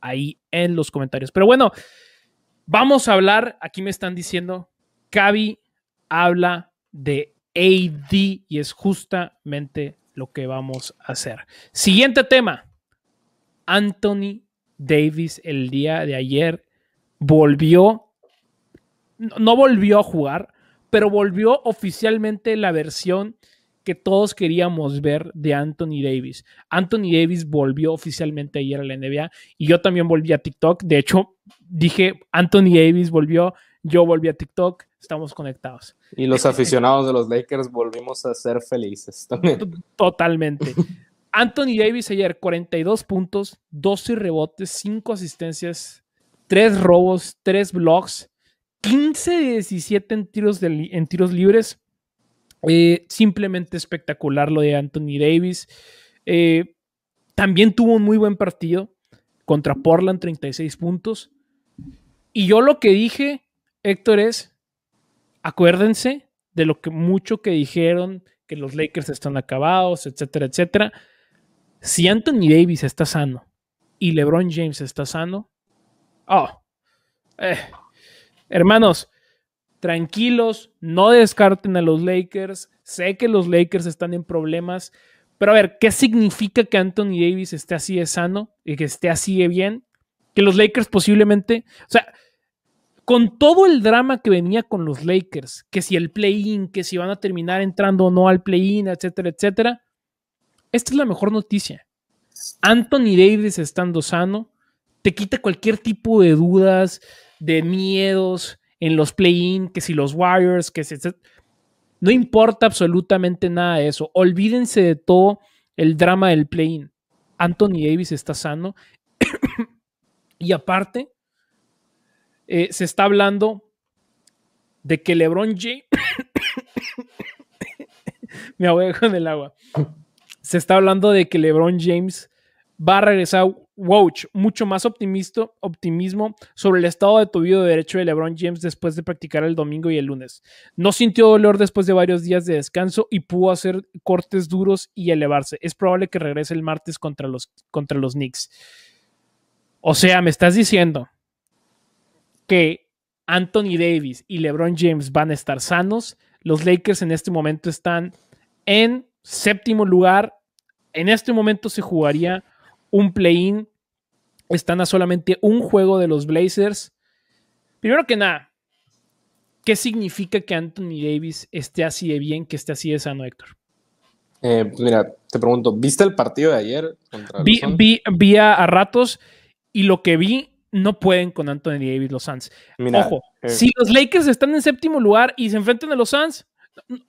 ahí en los comentarios. Pero bueno, vamos a hablar, aquí me están diciendo, Cavi habla de AD y es justamente lo que vamos a hacer. Siguiente tema, Anthony Davis el día de ayer volvió, no volvió a jugar, pero volvió oficialmente la versión que todos queríamos ver de Anthony Davis. Anthony Davis volvió oficialmente ayer a la NBA y yo también volví a TikTok. De hecho, dije, Anthony Davis volvió, yo volví a TikTok, estamos conectados. Y los aficionados de los Lakers volvimos a ser felices Totalmente. Anthony Davis ayer, 42 puntos, 12 rebotes, 5 asistencias, 3 robos, 3 blocks, 15 de 17 en tiros, en tiros libres, eh, simplemente espectacular lo de Anthony Davis. Eh, también tuvo un muy buen partido contra Portland, 36 puntos. Y yo lo que dije, Héctor, es, acuérdense de lo que mucho que dijeron, que los Lakers están acabados, etcétera, etcétera. Si Anthony Davis está sano y LeBron James está sano, oh, eh, hermanos, tranquilos, no descarten a los Lakers. Sé que los Lakers están en problemas, pero a ver, ¿qué significa que Anthony Davis esté así de sano y que esté así de bien? Que los Lakers posiblemente, o sea, con todo el drama que venía con los Lakers, que si el play-in, que si van a terminar entrando o no al play-in, etcétera, etcétera, esta es la mejor noticia. Anthony Davis estando sano, te quita cualquier tipo de dudas, de miedos, en los play-in, que si los Warriors, que si... Este, no importa absolutamente nada de eso. Olvídense de todo el drama del play-in. Anthony Davis está sano. y aparte, eh, se está hablando de que LeBron James. Me dejar en el agua. Se está hablando de que LeBron James va a regresar Wouch, mucho más optimista, optimismo sobre el estado de tu vida de derecho de LeBron James después de practicar el domingo y el lunes. No sintió dolor después de varios días de descanso y pudo hacer cortes duros y elevarse. Es probable que regrese el martes contra los, contra los Knicks. O sea, me estás diciendo que Anthony Davis y LeBron James van a estar sanos. Los Lakers en este momento están en séptimo lugar. En este momento se jugaría un play-in. Están a solamente un juego de los Blazers. Primero que nada, ¿qué significa que Anthony Davis esté así de bien, que esté así de sano, Héctor? Eh, pues mira, te pregunto, ¿viste el partido de ayer? Contra vi, a, ratos y lo que vi no pueden con Anthony Davis los Suns. Ojo, eh, si los Lakers están en séptimo lugar y se enfrentan a los Suns,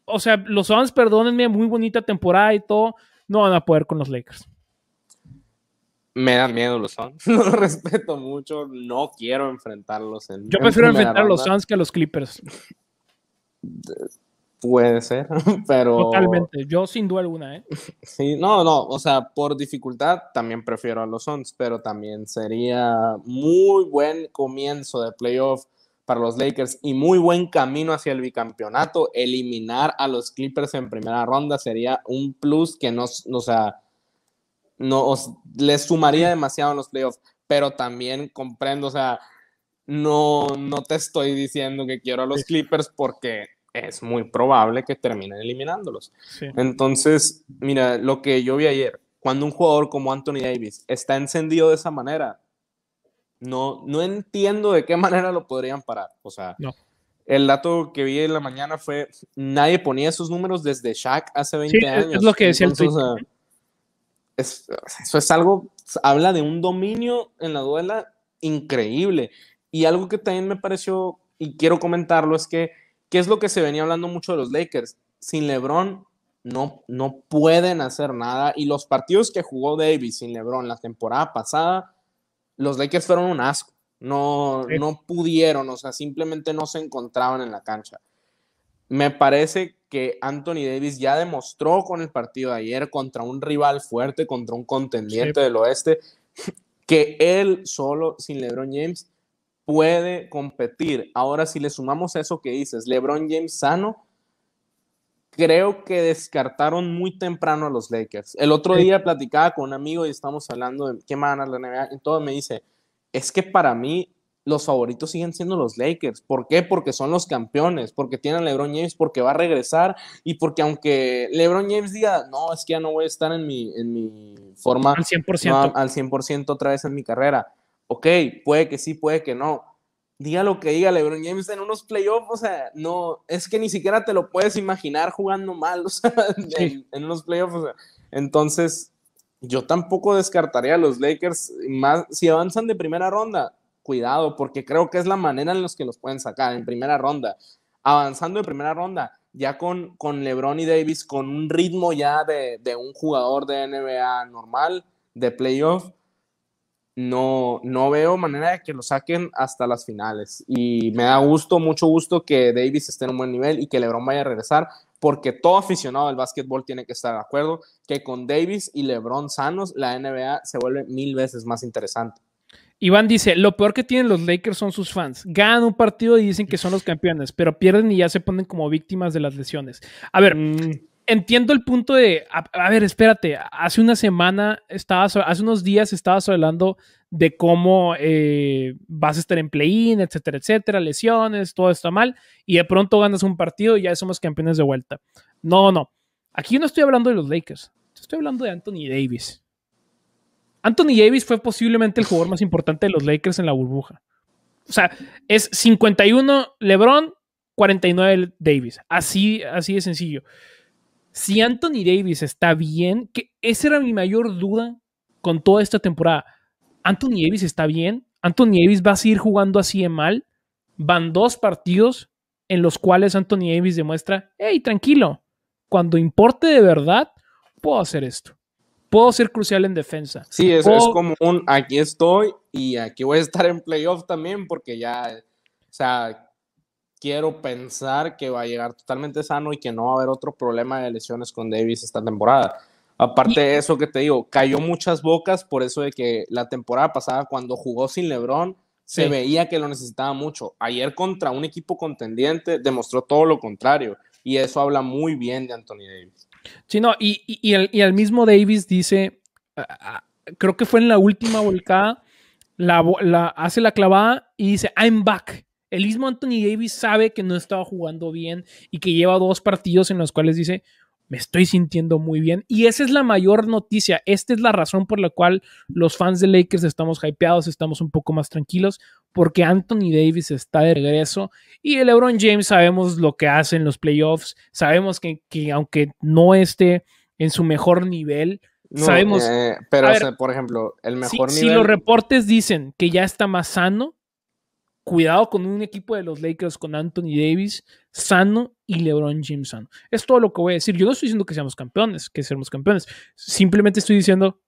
o sea, los Suns, perdónenme, muy bonita temporada y todo, no van a poder con los Lakers me dan miedo los Suns. No los respeto mucho. No quiero enfrentarlos. En, Yo prefiero enfrentar a los Suns que a los Clippers. Puede ser, pero. Totalmente. Yo sin duda alguna, ¿eh? Sí, no, no. O sea, por dificultad también prefiero a los Suns, pero también sería muy buen comienzo de playoff para los Lakers y muy buen camino hacia el bicampeonato. Eliminar a los Clippers en primera ronda sería un plus que no, o sea no les sumaría demasiado en los playoffs, pero también comprendo, o sea, no, no te estoy diciendo que quiero a los Clippers porque es muy probable que terminen eliminándolos. Entonces, mira, lo que yo vi ayer, cuando un jugador como Anthony Davis está encendido de esa manera, no, no entiendo de qué manera lo podrían parar. O sea, el dato que vi en la mañana fue, nadie ponía esos números desde Shaq hace 20 años. Es lo que decía el eso es algo, habla de un dominio en la duela increíble. Y algo que también me pareció, y quiero comentarlo, es que, ¿qué es lo que se venía hablando mucho de los Lakers? Sin LeBron no, no pueden hacer nada. Y los partidos que jugó Davis sin LeBron la temporada pasada, los Lakers fueron un asco. No, no pudieron, o sea, simplemente no se encontraban en la cancha. Me parece que Anthony Davis ya demostró con el partido de ayer contra un rival fuerte, contra un contendiente del oeste, que él solo, sin LeBron James, puede competir. Ahora, si le sumamos eso que dices, LeBron James sano, creo que descartaron muy temprano a los Lakers. El otro día platicaba con un amigo y estamos hablando de qué manera, la NBA y todo me dice, es que para mí los favoritos siguen siendo los Lakers. ¿Por qué? Porque son los campeones, porque tienen a LeBron James, porque va a regresar y porque aunque LeBron James diga, no, es que ya no voy a estar en mi, en mi forma al 100%. otra vez en mi carrera. Ok, puede que sí, puede que no. Diga lo que diga LeBron James en unos playoffs, o sea, no, es que ni siquiera te lo puedes imaginar jugando mal, en, unos playoffs. Entonces, yo tampoco descartaría a los Lakers, más si avanzan de primera ronda, cuidado, porque creo que es la manera en la que los pueden sacar en primera ronda. Avanzando en primera ronda, ya con, con LeBron y Davis, con un ritmo ya de, un jugador de NBA normal, de playoff, no, no veo manera de que lo saquen hasta las finales. Y me da gusto, mucho gusto que Davis esté en un buen nivel y que LeBron vaya a regresar, porque todo aficionado al básquetbol tiene que estar de acuerdo que con Davis y LeBron sanos, la NBA se vuelve mil veces más interesante. Iván dice, lo peor que tienen los Lakers son sus fans. Ganan un partido y dicen que son los campeones, pero pierden y ya se ponen como víctimas de las lesiones. A ver, mm. entiendo el punto de, a, ver, espérate, hace una semana, estabas, hace unos días estabas hablando de cómo eh, vas a estar en play-in, etcétera, etcétera, lesiones, todo está mal, y de pronto ganas un partido y ya somos campeones de vuelta. No, no, aquí no estoy hablando de los Lakers, estoy hablando de Anthony Davis. Anthony Davis fue posiblemente el jugador más importante de los Lakers en la burbuja. O sea, es 51 LeBron, 49 Davis. Así, así de sencillo. Si Anthony Davis está bien, que esa era mi mayor duda con toda esta temporada. Anthony Davis está bien. Anthony Davis va a seguir jugando así de mal. Van dos partidos en los cuales Anthony Davis demuestra, hey, tranquilo, cuando importe de verdad, puedo hacer esto puedo ser crucial en defensa. Sí, es, es como un aquí estoy y aquí voy a estar en playoff también porque ya, o sea, quiero pensar que va a llegar totalmente sano y que no va a haber otro problema de lesiones con Davis esta temporada. Aparte de eso que te digo, cayó muchas bocas por eso de que la temporada pasada cuando jugó sin Lebron se veía que lo necesitaba mucho. Ayer contra un equipo contendiente demostró todo lo contrario y eso habla muy bien de Anthony Davis. Sí, y, y, el, mismo Davis dice, creo que fue en la última volcada, hace la clavada y dice, I'm back. El mismo Anthony Davis sabe que no estaba jugando bien y que lleva dos partidos en los cuales dice, me estoy sintiendo muy bien. Y esa es la mayor noticia. Esta es la razón por la cual los fans de Lakers estamos hypeados, estamos un poco más tranquilos, porque Anthony Davis está de regreso y el LeBron James sabemos lo que hace en los playoffs. Sabemos que, aunque no esté en su mejor nivel, sabemos. Eh, pero, por ejemplo, el mejor nivel. Si los reportes dicen que ya está más sano, cuidado con un equipo de los Lakers con Anthony Davis sano y LeBron James sano. Es todo lo que voy a decir. Yo no estoy diciendo que seamos campeones, que seamos campeones. Simplemente estoy diciendo,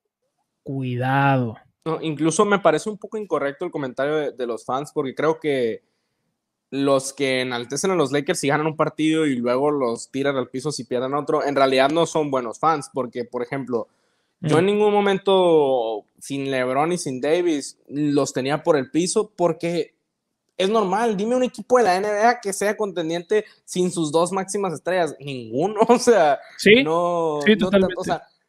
cuidado. incluso me parece un poco incorrecto el comentario de, de, los fans porque creo que los que enaltecen a los Lakers y ganan un partido y luego los tiran al piso si pierden otro, en realidad no son buenos fans porque, por ejemplo, yo en mm. ningún momento sin LeBron y sin Davis los tenía por el piso porque es normal. Dime un equipo de la NBA que sea contendiente sin sus dos máximas estrellas. Ninguno, o sea, ¿Sí? no,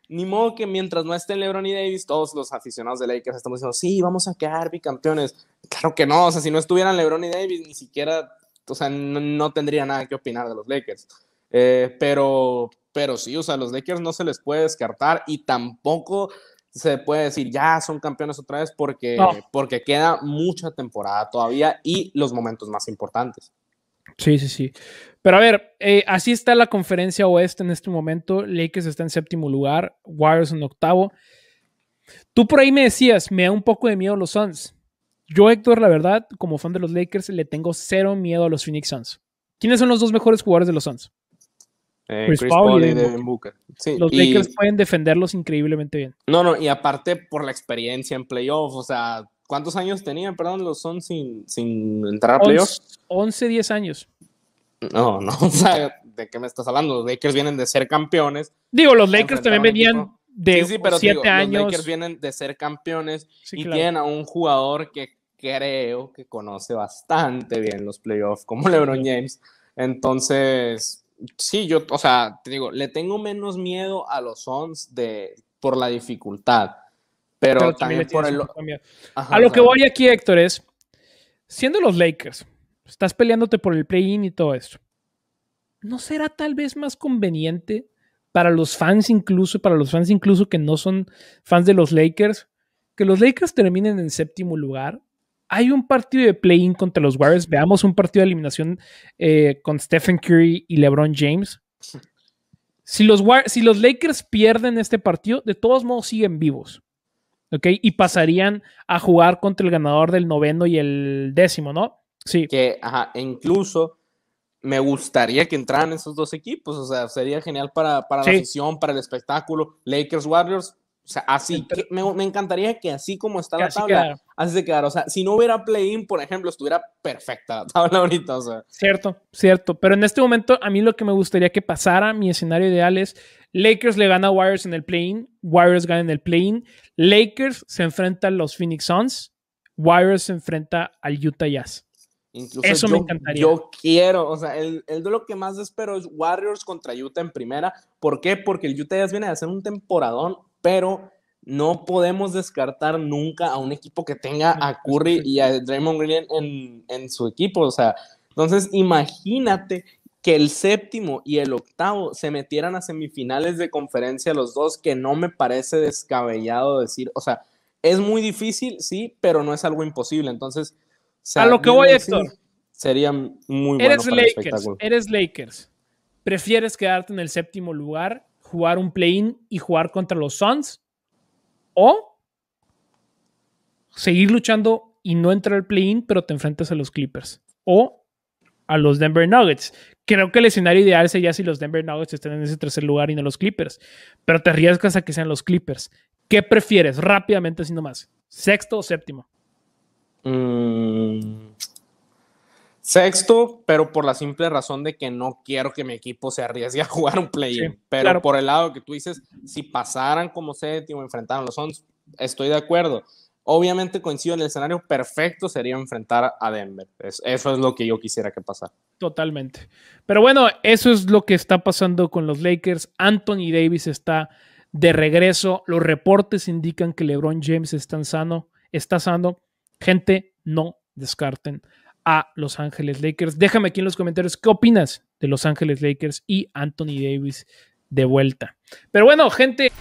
ni modo que mientras no estén LeBron y Davis, todos los aficionados de Lakers estamos diciendo, sí, vamos a quedar bicampeones. Claro que no, o sea, si no estuvieran LeBron y Davis, ni siquiera, o sea, no, tendría nada que opinar de los Lakers. Eh, pero, pero sí, o sea, los Lakers no se les puede descartar y tampoco se puede decir ya son campeones otra vez porque, porque queda mucha temporada todavía y los momentos más importantes. Sí, sí, sí. Pero a ver, eh, así está la conferencia oeste en este momento. Lakers está en séptimo lugar, Warriors en octavo. Tú por ahí me decías, me da un poco de miedo los Suns. Yo, Héctor, la verdad, como fan de los Lakers, le tengo cero miedo a los Phoenix Suns. ¿Quiénes son los dos mejores jugadores de los Suns? Paul, Booker. los Lakers pueden defenderlos increíblemente bien. No, no, y aparte por la experiencia en playoffs, o sea, ¿cuántos años tenían, perdón, los son sin, sin entrar a playoffs? 11, 10 años. No, no, o sea, ¿de qué me estás hablando? Los Lakers vienen de ser campeones. Digo, los Lakers también venían de 7 sí, sí, años. Los Lakers vienen de ser campeones y tienen a un jugador que creo que conoce bastante bien los playoffs, como LeBron James. Entonces, sí, yo, o sea, te digo, le tengo menos miedo a los Sons de, por la dificultad, pero, también, por el... a lo que voy aquí, Héctor, es, siendo los Lakers, estás peleándote por el play-in y todo eso, ¿no será tal vez más conveniente para los fans incluso, para los fans incluso que no son fans de los Lakers, que los Lakers terminen en séptimo lugar hay un partido de play-in contra los Warriors, veamos un partido de eliminación eh, con Stephen Curry y LeBron James. Si los, si los Lakers pierden este partido, de todos modos siguen vivos. ¿Ok? Y pasarían a jugar contra el ganador del noveno y el décimo, ¿no? Sí. Que, ajá, e incluso me gustaría que entraran esos dos equipos. O sea, sería genial para, para la afición, para el espectáculo. Lakers Warriors. O sea, así. me, encantaría que así como está la tabla, Así de claro. O sea, si no hubiera play-in, por ejemplo, estuviera perfecta la tabla O sea. Cierto, cierto. Pero en este momento, a mí lo que me gustaría que pasara, mi escenario ideal es Lakers le gana a Warriors en el play-in, Warriors gana en el play-in, Lakers se enfrenta a los Phoenix Suns, Warriors se enfrenta al Utah Jazz. Eso me encantaría. Yo quiero, o sea, el, de lo que más espero es Warriors contra Utah en primera. ¿Por qué? Porque el Utah Jazz viene a hacer un temporadón, pero no podemos descartar nunca a un equipo que tenga a Curry y a Draymond Green en, su equipo. O sea, entonces imagínate que el séptimo y el octavo se metieran a semifinales de conferencia los dos, que no me parece descabellado decir, o sea, es muy difícil, sí, pero no es algo imposible. Entonces, a lo que voy, Héctor. Sería muy bueno. Eres Lakers, eres Lakers. ¿Prefieres quedarte en el séptimo lugar, jugar un play-in y jugar contra los Suns o seguir luchando y no entrar al play-in, pero te enfrentas a los Clippers. O a los Denver Nuggets. Creo que el escenario ideal sería si los Denver Nuggets estén en ese tercer lugar y no los Clippers. Pero te arriesgas a que sean los Clippers. ¿Qué prefieres? Rápidamente, sino más ¿Sexto o séptimo? Sexto, pero por la simple razón de que no quiero que mi equipo se arriesgue a jugar un play-in. pero por el lado que tú dices, si pasaran como séptimo, enfrentaran los 11, estoy de acuerdo. Obviamente coincido en el escenario perfecto sería enfrentar a Denver. eso es lo que yo quisiera que pasara. Totalmente. Pero bueno, eso es lo que está pasando con los Lakers. Anthony Davis está de regreso. Los reportes indican que LeBron James está sano. Está sano. Gente, no descarten a Los Ángeles Lakers. Déjame aquí en los comentarios qué opinas de Los Ángeles Lakers y Anthony Davis de vuelta. Pero bueno, gente.